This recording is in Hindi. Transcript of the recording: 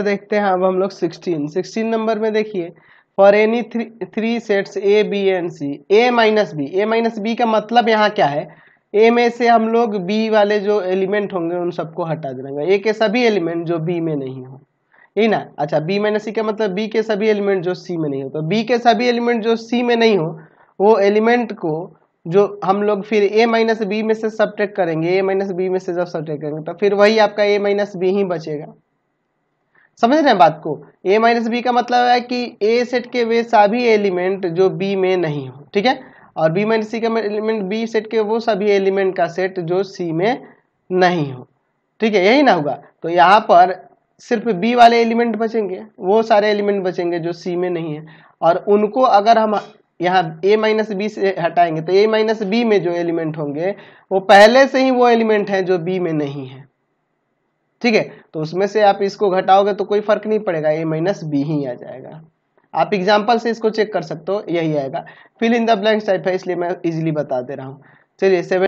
देखते हैं अब हम लोग 16 16 नंबर में देखिए for any three three sets A B and C A minus B A minus B का मतलब यहाँ क्या है ए में से हम लोग बी वाले जो एलिमेंट होंगे उन सबको हटा देंगे ए के सभी एलिमेंट जो बी में नहीं हो यही ना अच्छा बी माइनस सी का मतलब बी के सभी एलिमेंट जो सी में नहीं हो तो बी के सभी एलिमेंट जो सी में नहीं हो वो एलिमेंट को जो हम लोग फिर ए माइनस बी में से सब्ट्रैक्ट करेंगे ए माइनस बी में से जब सब्ट्रैक्ट करेंगे तो फिर वही आपका ए माइनस बी ही बचेगा समझ रहे हैं बात को ए माइनस बी का मतलब है कि ए सेट के वे सभी एलिमेंट जो बी में नहीं हो ठीक है और बी माइनस सी का एलिमेंट बी सेट के वो सभी एलिमेंट का सेट जो सी में नहीं हो ठीक है यही ना होगा तो यहाँ पर सिर्फ बी वाले एलिमेंट बचेंगे वो सारे एलिमेंट बचेंगे जो सी में नहीं है और उनको अगर हम यहाँ ए माइनस बी से हटाएंगे तो ए माइनस बी में जो एलिमेंट होंगे वो पहले से ही वो एलिमेंट हैं जो बी में नहीं है ठीक है तो उसमें से आप इसको घटाओगे तो कोई फर्क नहीं पड़ेगा ए माइनस बी ही आ जाएगा आप एग्जाम्पल से इसको चेक कर सकते हो यही आएगा fill in the blanks type है इसलिए मैं इजिली बता दे रहा हूँ चलिए सेवन